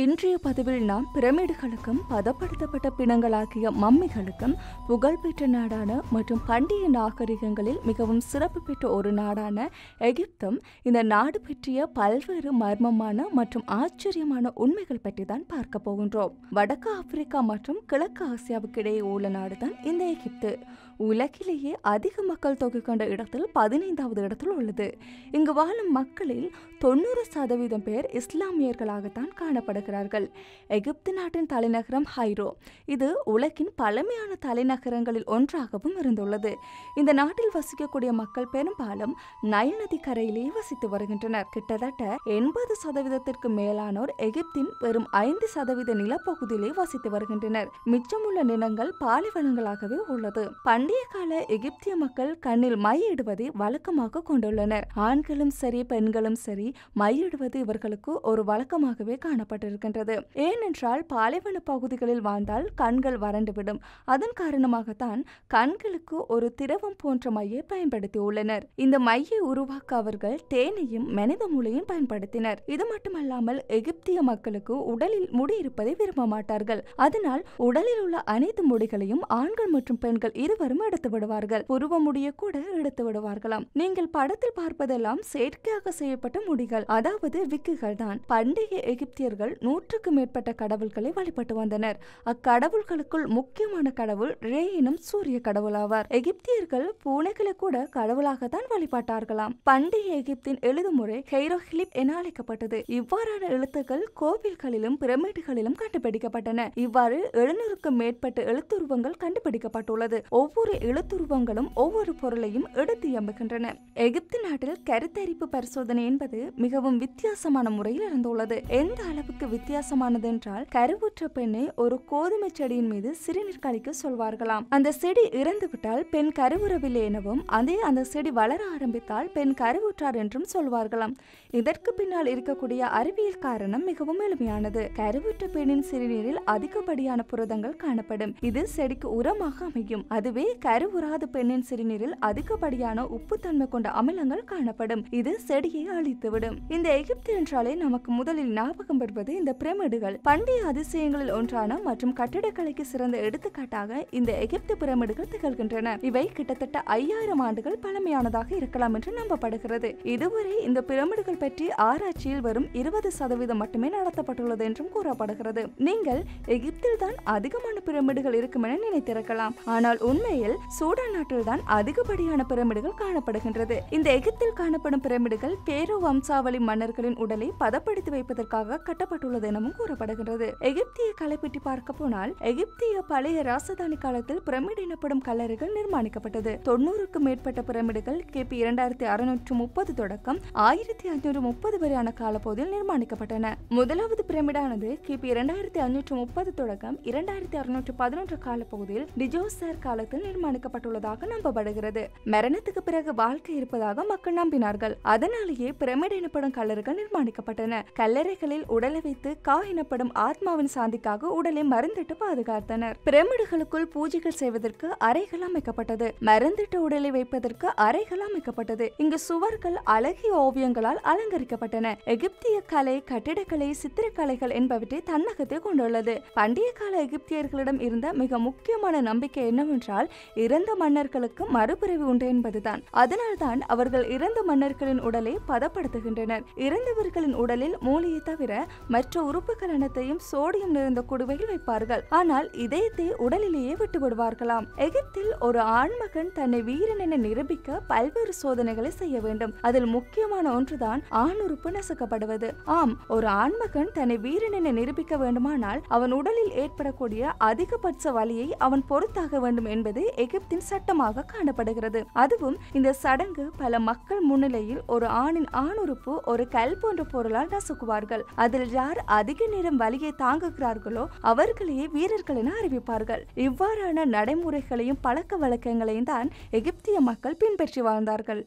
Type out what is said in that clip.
இன்றைய பதிவில் நாம் பிரமிடுகளுக்கும் பதப்படுத்தப்பட்ட பிணங்களாகிய மம்மிகளுக்கும் புகழ்பெற்ற நாடான மற்றும் பண்டைய நாகரிகங்களில் மிகவும் சிறப்பு பெற்ற ஒரு நாடான எகிப்தும் இந்த நாடு பற்றிய பல்வேறு மர்மமான மற்றும் ஆச்சரியமான உண்மைகள் பற்றி தான் பார்க்க போகின்றோம் வடக்கு ஆப்பிரிக்கா மற்றும் கிழக்கு ஆசியாவுக்கு இடையே உள்ள நாடு தான் இந்த எகிப்து உலகிலேயே அதிக மக்கள் தொகை கொண்ட இடத்தில் பதினைந்தாவது இடத்தில் உள்ளது இங்கு வாழும் மக்களில் தொண்ணூறு சதவீதம் பேர் இஸ்லாமியர்களாகத்தான் காணப்படுகிறார்கள் எகிப்து நாட்டின் தலைநகரம் ஹைரோ இது உலகின் பழமையான தலைநகரங்களில் ஒன்றாகவும் இருந்துள்ளது இந்த நாட்டில் வசிக்கக்கூடிய மக்கள் பெரும்பாலும் நைல் நதி கரையிலேயே வசித்து வருகின்றனர் கிட்டத்தட்ட எண்பது சதவீதத்திற்கு மேலானோர் எகிப்தின் வெறும் ஐந்து சதவீத நிலப்பகுதியிலே வசித்து வருகின்றனர் மிச்சமுள்ள நிலங்கள் பாலைவனங்களாகவே உள்ளது பண்டைய பண்டைய கால எகிப்திய மக்கள் கண்ணில் மையிடுவதை வழக்கமாக கொண்டுள்ளனர் ஆண்களும் சரி பெண்களும் சரி மையிடுவது இவர்களுக்கு ஒரு வழக்கமாகவே காணப்பட்டிருக்கின்றது ஏனென்றால் பாலைவன பகுதிகளில் வாழ்ந்தால் கண்கள் வறண்டுவிடும் அதன் காரணமாகத்தான் கண்களுக்கு ஒரு திரவம் போன்ற மையை பயன்படுத்தி உள்ளனர் இந்த மையை உருவாக்க அவர்கள் தேனையும் மனித மூளையும் பயன்படுத்தினர் இது மட்டுமல்லாமல் எகிப்திய மக்களுக்கு உடலில் முடி இருப்பதை விரும்ப மாட்டார்கள் அதனால் உடலில் உள்ள அனைத்து முடிகளையும் ஆண்கள் மற்றும் பெண்கள் இருவரும் எல்லாரும் எடுத்து விடுவார்கள் உருவ முடிய கூட எடுத்து விடுவார்களாம் நீங்கள் படத்தில் பார்ப்பதெல்லாம் செயற்கையாக செய்யப்பட்ட முடிகள் அதாவது விக்குகள் தான் பண்டைய எகிப்தியர்கள் நூற்றுக்கு மேற்பட்ட கடவுள்களை வழிபட்டு வந்தனர் அக்கடவுள்களுக்குள் முக்கியமான கடவுள் ரே எனும் சூரிய கடவுள் ஆவார் எகிப்தியர்கள் பூனைகளை கூட கடவுளாகத்தான் வழிபட்டார்களாம் பண்டைய எகிப்தின் எழுதுமுறை ஹிலிப் என அழைக்கப்பட்டது இவ்வாறான எழுத்துக்கள் கோவில்களிலும் பிரமிடுகளிலும் கண்டுபிடிக்கப்பட்டன இவ்வாறு எழுநூறுக்கும் மேற்பட்ட எழுத்துருவங்கள் கண்டுபிடிக்கப்பட்டுள்ளது ஒவ்வொரு ஒவ்வொரு எழுத்துருவங்களும் ஒவ்வொரு பொருளையும் எடுத்து எம்புகின்றன எகிப்து நாட்டில் கருத்தரிப்பு பரிசோதனை என்பது மிகவும் வித்தியாசமான முறையில் இருந்துள்ளது எந்த அளவுக்கு வித்தியாசமானது என்றால் கருவுற்ற பெண்ணை ஒரு கோதுமை செடியின் மீது சிறுநீர் கழிக்க சொல்வார்களாம் அந்த செடி இறந்து விட்டால் பெண் கருவுறவில்லை எனவும் அதே அந்த செடி வளர ஆரம்பித்தால் பெண் கருவுற்றார் என்றும் சொல்வார்களாம் இதற்கு பின்னால் இருக்கக்கூடிய அறிவியல் காரணம் மிகவும் எளிமையானது கருவுற்ற பெண்ணின் சிறுநீரில் அதிகப்படியான புரதங்கள் காணப்படும் இது செடிக்கு உரமாக அமையும் அதுவே கரு உராது பெண்ணின் சிறுநீரில் அதிகப்படியான உப்புத்தன்மை கொண்ட அமிலங்கள் காணப்படும் இது செடியை அழித்துவிடும் இந்த எகிப்து என்றாலே நமக்கு முதலில் ஞாபகம் வருவது இந்த பிரமிடுகள் பண்டைய அதிசயங்களில் ஒன்றான மற்றும் கட்டிடக்கலைக்கு சிறந்த எடுத்துக்காட்டாக இந்த எகிப்து பிரமிடுகள் திகழ்கின்றன இவை கிட்டத்தட்ட ஐயாயிரம் ஆண்டுகள் பழமையானதாக இருக்கலாம் என்று நம்பப்படுகிறது இதுவரை இந்த பிரமிடுகள் பற்றி ஆராய்ச்சியில் வரும் இருபது சதவீதம் மட்டுமே நடத்தப்பட்டுள்ளது என்றும் கூறப்படுகிறது நீங்கள் எகிப்தில் தான் அதிகமான பிரமிடுகள் இருக்கும் என நினைத்திருக்கலாம் ஆனால் உண்மையில் வகையில் சூடான் நாட்டில் தான் அதிகப்படியான பிரமிடுகள் காணப்படுகின்றது இந்த எகிப்தில் காணப்படும் பிரமிடுகள் பேரு வம்சாவளி மன்னர்களின் உடலை பதப்படுத்தி வைப்பதற்காக கட்டப்பட்டுள்ளது எனவும் கூறப்படுகின்றது எகிப்திய கலைப்பிட்டி பார்க்க போனால் எகிப்திய பழைய ராசதானி காலத்தில் பிரமிடு எனப்படும் கல்லறைகள் நிர்மாணிக்கப்பட்டது தொண்ணூறுக்கும் மேற்பட்ட பிரமிடுகள் கிபி இரண்டாயிரத்தி அறுநூற்று முப்பது தொடக்கம் ஆயிரத்தி ஐநூறு முப்பது வரையான காலப்போதில் நிர்மாணிக்கப்பட்டன முதலாவது பிரமிடானது கிபி இரண்டாயிரத்தி ஐநூற்று முப்பது தொடக்கம் இரண்டாயிரத்தி அறுநூற்று பதினொன்று காலப்பகுதியில் டிஜோசர் காலத்தில் தீர்மானிக்கப்பட்டுள்ளதாக நம்பப்படுகிறது மரணத்துக்கு பிறகு வாழ்க்கை இருப்பதாக மக்கள் நம்பினார்கள் அதனாலேயே பிரமிட் எனப்படும் கல்லறைகள் நிர்மாணிக்கப்பட்டன கல்லறைகளில் உடலை வைத்து கா எனப்படும் ஆத்மாவின் சாந்திக்காக உடலை மருந்திட்டு பாதுகாத்தனர் பிரமிடுகளுக்குள் பூஜைகள் செய்வதற்கு அறைகள் அமைக்கப்பட்டது மருந்திட்டு உடலை வைப்பதற்கு அறைகள் அமைக்கப்பட்டது இங்கு சுவர்கள் அழகிய ஓவியங்களால் அலங்கரிக்கப்பட்டன எகிப்திய கலை கட்டிடக்கலை சித்திரக்கலைகள் என்பவற்றை தன்னகத்தை கொண்டுள்ளது பண்டைய கால எகிப்தியர்களிடம் இருந்த மிக முக்கியமான நம்பிக்கை என்னவென்றால் இறந்த மன்னர்களுக்கு மறுபிறவி உண்டு என்பதுதான் அதனால்தான் அவர்கள் இறந்த மன்னர்களின் உடலை பதப்படுத்துகின்றனர் இறந்தவர்களின் உடலில் மூலியை தவிர மற்ற உறுப்பு கலனத்தையும் சோடியம் நிறைந்த குடுவையில் வைப்பார்கள் ஆனால் இதயத்தை உடலிலேயே விட்டுவிடுவார்களாம் எகிப்தில் ஒரு ஆண்மகன் தன்னை வீரன் என நிரூபிக்க பல்வேறு சோதனைகளை செய்ய வேண்டும் அதில் முக்கியமான ஒன்றுதான் ஆண் உறுப்பு நசுக்கப்படுவது ஆம் ஒரு ஆண்மகன் தன்னை வீரன் என நிரூபிக்க வேண்டுமானால் அவன் உடலில் ஏற்படக்கூடிய அதிகபட்ச வலியை அவன் பொறுத்தாக வேண்டும் என்பது எகிப்தின் சட்டமாக காணப்படுகிறது அதுவும் இந்த சடங்கு பல மக்கள் முன்னிலையில் ஒரு ஆணின் ஆணுறுப்பு ஒரு கல் போன்ற பொருளால் நசுக்குவார்கள் அதில் யார் அதிக நேரம் வலியை தாங்குகிறார்களோ அவர்களையே வீரர்கள் என அறிவிப்பார்கள் இவ்வாறான நடைமுறைகளையும் பழக்க வழக்கங்களையும் தான் எகிப்திய மக்கள் பின்பற்றி வாழ்ந்தார்கள்